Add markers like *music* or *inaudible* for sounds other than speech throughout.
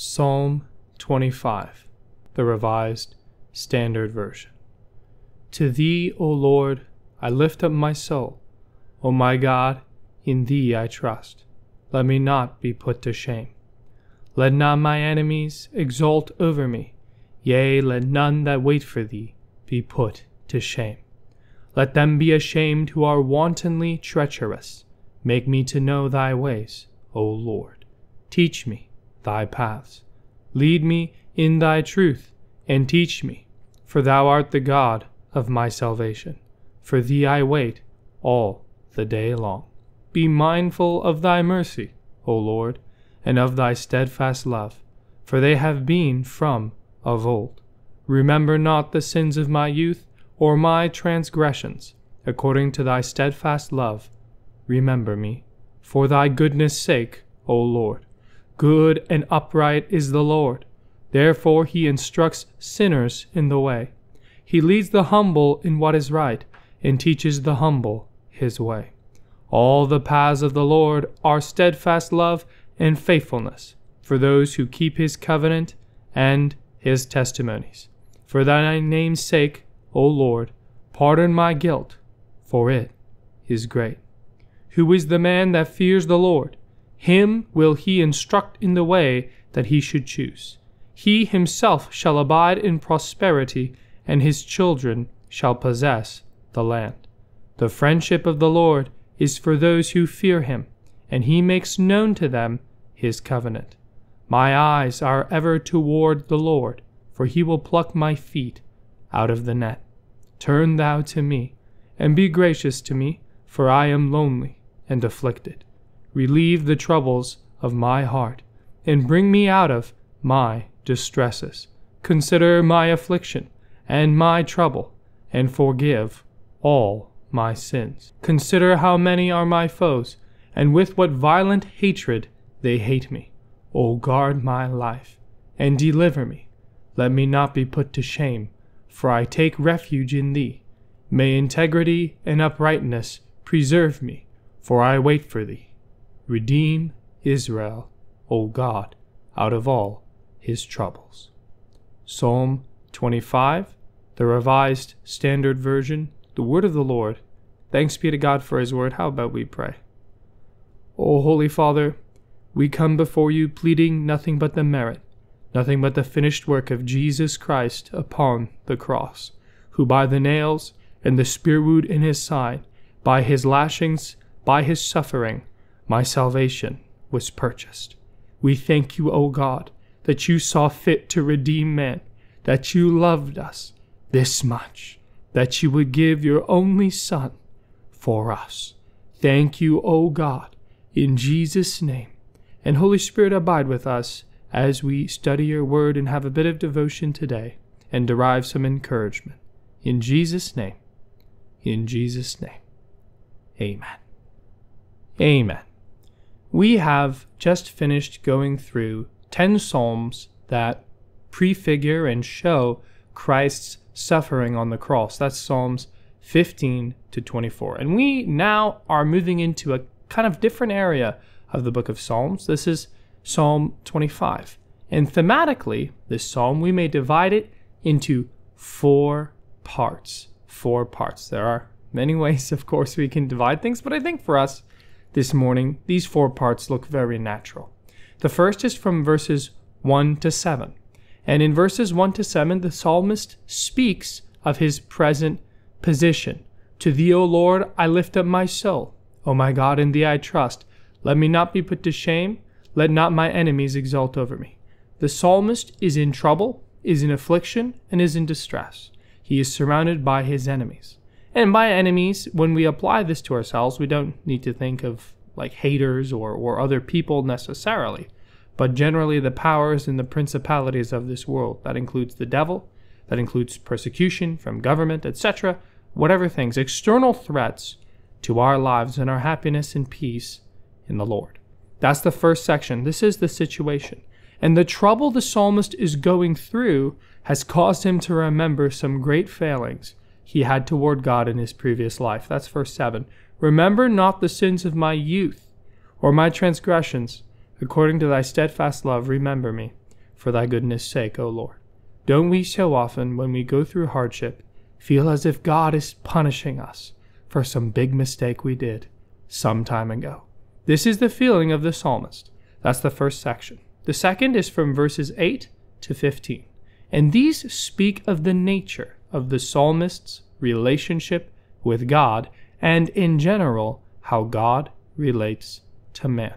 Psalm 25, the Revised Standard Version. To thee, O Lord, I lift up my soul. O my God, in thee I trust. Let me not be put to shame. Let not my enemies exult over me. Yea, let none that wait for thee be put to shame. Let them be ashamed who are wantonly treacherous. Make me to know thy ways, O Lord. Teach me thy paths. Lead me in thy truth, and teach me, for thou art the God of my salvation. For thee I wait all the day long. Be mindful of thy mercy, O Lord, and of thy steadfast love, for they have been from of old. Remember not the sins of my youth, or my transgressions. According to thy steadfast love, remember me. For thy goodness' sake, O Lord, Good and upright is the Lord. Therefore, he instructs sinners in the way. He leads the humble in what is right, and teaches the humble his way. All the paths of the Lord are steadfast love and faithfulness for those who keep his covenant and his testimonies. For thy name's sake, O Lord, pardon my guilt, for it is great. Who is the man that fears the Lord? Him will he instruct in the way that he should choose. He himself shall abide in prosperity, and his children shall possess the land. The friendship of the Lord is for those who fear him, and he makes known to them his covenant. My eyes are ever toward the Lord, for he will pluck my feet out of the net. Turn thou to me, and be gracious to me, for I am lonely and afflicted relieve the troubles of my heart, and bring me out of my distresses. Consider my affliction and my trouble, and forgive all my sins. Consider how many are my foes, and with what violent hatred they hate me. O guard my life, and deliver me. Let me not be put to shame, for I take refuge in thee. May integrity and uprightness preserve me, for I wait for thee. Redeem Israel, O God, out of all his troubles. Psalm 25, the Revised Standard Version, the Word of the Lord. Thanks be to God for his word. How about we pray? O Holy Father, we come before you pleading nothing but the merit, nothing but the finished work of Jesus Christ upon the cross, who by the nails and the spear wound in his side, by his lashings, by his suffering, my salvation was purchased. We thank you, O God, that you saw fit to redeem men, that you loved us this much, that you would give your only Son for us. Thank you, O God, in Jesus' name. And Holy Spirit, abide with us as we study your word and have a bit of devotion today and derive some encouragement. In Jesus' name. In Jesus' name. Amen. Amen. We have just finished going through 10 Psalms that prefigure and show Christ's suffering on the cross. That's Psalms 15 to 24. And we now are moving into a kind of different area of the book of Psalms. This is Psalm 25. And thematically, this psalm, we may divide it into four parts. Four parts. There are many *laughs* ways, of course, we can divide things, but I think for us, this morning, these four parts look very natural. The first is from verses 1 to 7. And in verses 1 to 7, the psalmist speaks of his present position. To thee, O Lord, I lift up my soul. O my God, in thee I trust. Let me not be put to shame. Let not my enemies exult over me. The psalmist is in trouble, is in affliction, and is in distress. He is surrounded by his enemies. And by enemies, when we apply this to ourselves, we don't need to think of like haters or, or other people necessarily, but generally the powers and the principalities of this world. That includes the devil, that includes persecution from government, etc., whatever things, external threats to our lives and our happiness and peace in the Lord. That's the first section. This is the situation. And the trouble the psalmist is going through has caused him to remember some great failings he had toward God in his previous life. That's verse 7. Remember not the sins of my youth, or my transgressions. According to thy steadfast love, remember me, for thy goodness' sake, O Lord. Don't we so often, when we go through hardship, feel as if God is punishing us for some big mistake we did some time ago? This is the feeling of the psalmist. That's the first section. The second is from verses 8 to 15. And these speak of the nature of the psalmist's relationship with God and in general, how God relates to man.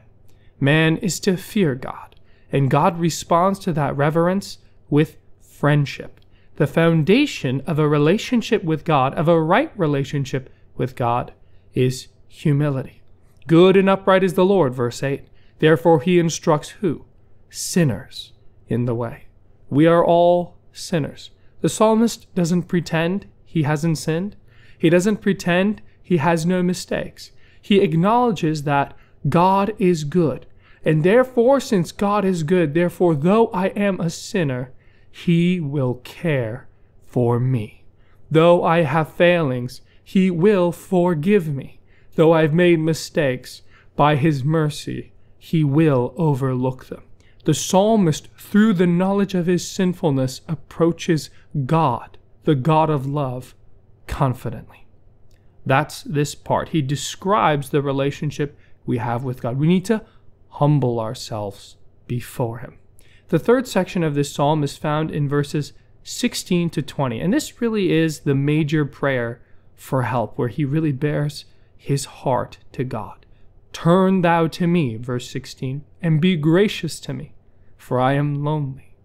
Man is to fear God, and God responds to that reverence with friendship. The foundation of a relationship with God, of a right relationship with God, is humility. Good and upright is the Lord, verse 8. Therefore, he instructs who? Sinners in the way. We are all sinners. The psalmist doesn't pretend he hasn't sinned. He doesn't pretend he has no mistakes. He acknowledges that God is good. And therefore, since God is good, therefore, though I am a sinner, He will care for me. Though I have failings, He will forgive me. Though I've made mistakes, by His mercy, He will overlook them. The psalmist, through the knowledge of his sinfulness, approaches God, the God of love, confidently. That's this part. He describes the relationship we have with God. We need to humble ourselves before Him. The third section of this psalm is found in verses 16 to 20. And this really is the major prayer for help, where he really bears his heart to God. Turn thou to me, verse 16, and be gracious to me, for I am lonely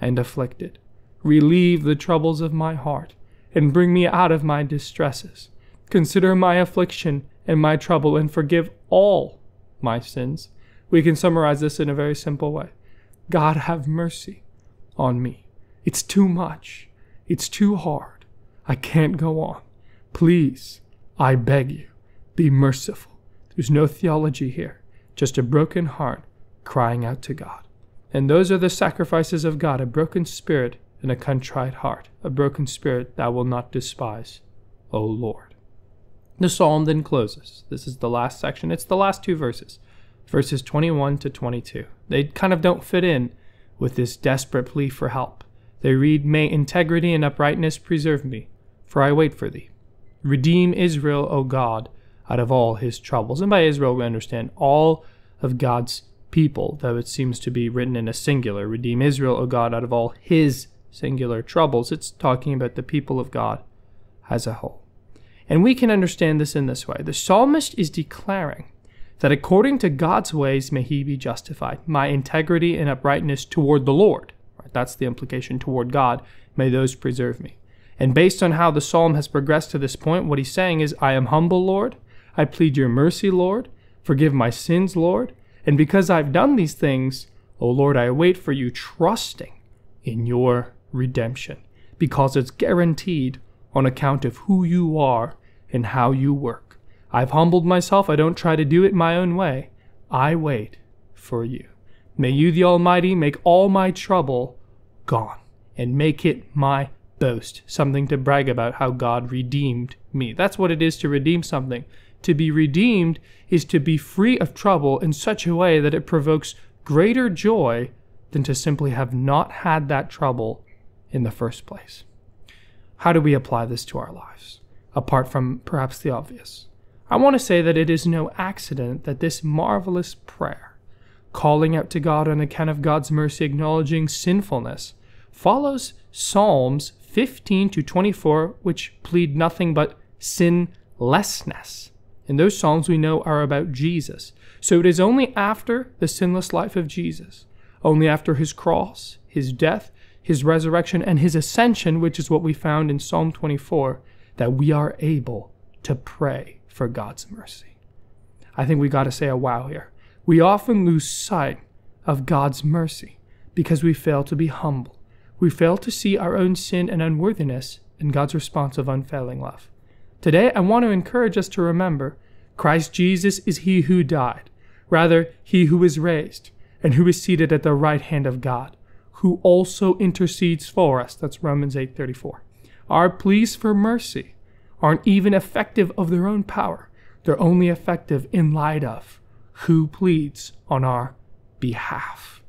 and afflicted. Relieve the troubles of my heart, and bring me out of my distresses. Consider my affliction and my trouble and forgive all my sins. We can summarize this in a very simple way God, have mercy on me. It's too much. It's too hard. I can't go on. Please, I beg you, be merciful. There's no theology here, just a broken heart crying out to God. And those are the sacrifices of God a broken spirit and a contrite heart, a broken spirit thou wilt not despise, O Lord. The psalm then closes. This is the last section. It's the last two verses, verses 21 to 22. They kind of don't fit in with this desperate plea for help. They read, May integrity and uprightness preserve me, for I wait for thee. Redeem Israel, O God, out of all his troubles. And by Israel, we understand all of God's people, though it seems to be written in a singular. Redeem Israel, O God, out of all his singular troubles. It's talking about the people of God as a whole. And we can understand this in this way the psalmist is declaring that according to God's ways may he be justified, my integrity and uprightness toward the Lord. Right? That's the implication toward God, may those preserve me. And based on how the psalm has progressed to this point, what he's saying is, I am humble, Lord. I plead your mercy, Lord. Forgive my sins, Lord. And because I've done these things, O Lord, I wait for you, trusting in your redemption, because it's guaranteed on account of who you are in how you work. I've humbled myself. I don't try to do it my own way. I wait for you. May you, the Almighty, make all my trouble gone and make it my boast, something to brag about how God redeemed me. That's what it is to redeem something. To be redeemed is to be free of trouble in such a way that it provokes greater joy than to simply have not had that trouble in the first place. How do we apply this to our lives? apart from perhaps the obvious. I want to say that it is no accident that this marvelous prayer, calling out to God on account of God's mercy, acknowledging sinfulness, follows Psalms 15 to 24, which plead nothing but sinlessness. And those Psalms we know are about Jesus. So it is only after the sinless life of Jesus, only after his cross, his death, his resurrection, and his ascension, which is what we found in Psalm 24, that we are able to pray for God's mercy. I think we got to say a wow here. We often lose sight of God's mercy because we fail to be humble. We fail to see our own sin and unworthiness in God's response of unfailing love. Today, I want to encourage us to remember Christ Jesus is he who died, rather, he who is raised, and who is seated at the right hand of God, who also intercedes for us. That's Romans 8 34. Our pleas for mercy aren't even effective of their own power, they're only effective in light of who pleads on our behalf.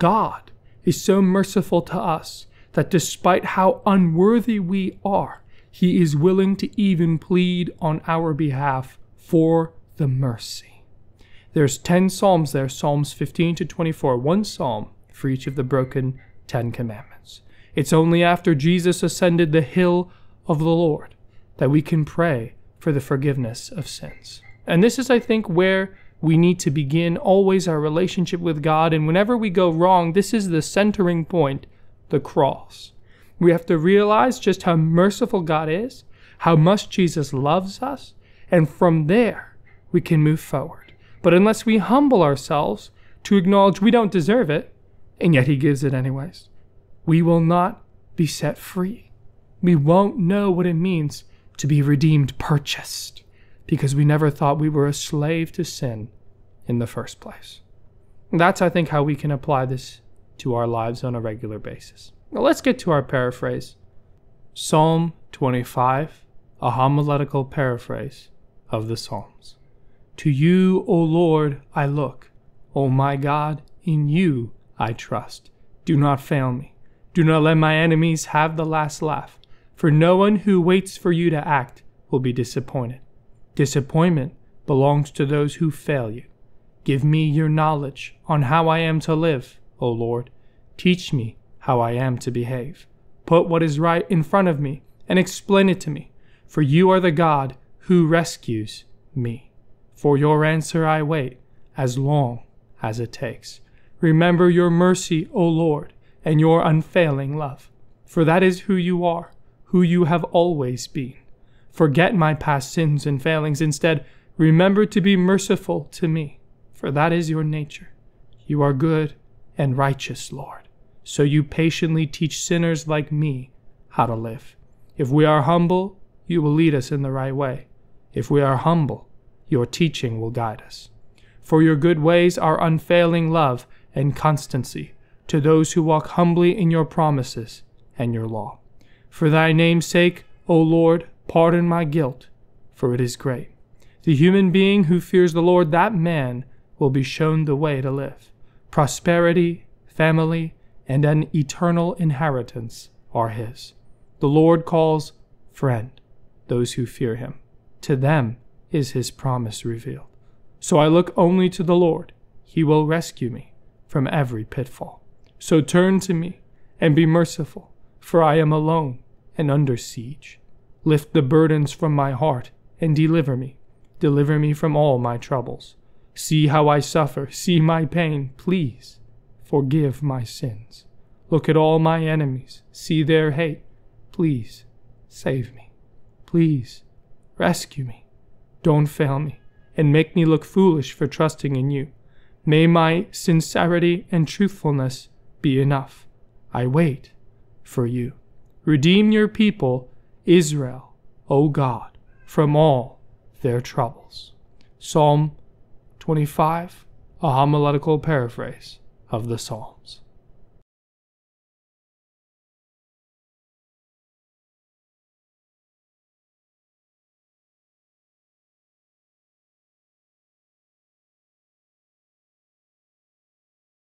God is so merciful to us that despite how unworthy we are, he is willing to even plead on our behalf for the mercy. There's 10 psalms there, Psalms 15 to 24, one psalm for each of the broken Ten Commandments. It's only after Jesus ascended the hill of the Lord that we can pray for the forgiveness of sins. And this is, I think, where we need to begin always our relationship with God. And whenever we go wrong, this is the centering point the cross. We have to realize just how merciful God is, how much Jesus loves us, and from there we can move forward. But unless we humble ourselves to acknowledge we don't deserve it, and yet he gives it anyways. We will not be set free. We won't know what it means to be redeemed, purchased, because we never thought we were a slave to sin in the first place. And that's, I think, how we can apply this to our lives on a regular basis. Now, let's get to our paraphrase Psalm 25, a homiletical paraphrase of the Psalms. To you, O Lord, I look. O my God, in you I trust. Do not fail me. Do not let my enemies have the last laugh, for no one who waits for you to act will be disappointed. Disappointment belongs to those who fail you. Give me your knowledge on how I am to live, O Lord. Teach me how I am to behave. Put what is right in front of me and explain it to me, for you are the God who rescues me. For your answer I wait as long as it takes. Remember your mercy, O Lord, and your unfailing love, for that is who you are, who you have always been. Forget my past sins and failings. Instead, remember to be merciful to me, for that is your nature. You are good and righteous, Lord, so you patiently teach sinners like me how to live. If we are humble, you will lead us in the right way. If we are humble, your teaching will guide us. For your good ways are unfailing love and constancy to those who walk humbly in your promises and your law. For thy name's sake, O Lord, pardon my guilt, for it is great. The human being who fears the Lord, that man will be shown the way to live. Prosperity, family, and an eternal inheritance are his. The Lord calls friend those who fear him. To them is his promise revealed. So I look only to the Lord. He will rescue me from every pitfall. So turn to me and be merciful, for I am alone and under siege. Lift the burdens from my heart and deliver me. Deliver me from all my troubles. See how I suffer. See my pain. Please forgive my sins. Look at all my enemies. See their hate. Please save me. Please rescue me. Don't fail me and make me look foolish for trusting in you. May my sincerity and truthfulness be enough. I wait for you. Redeem your people, Israel, O God, from all their troubles. Psalm 25, a homiletical paraphrase of the Psalms.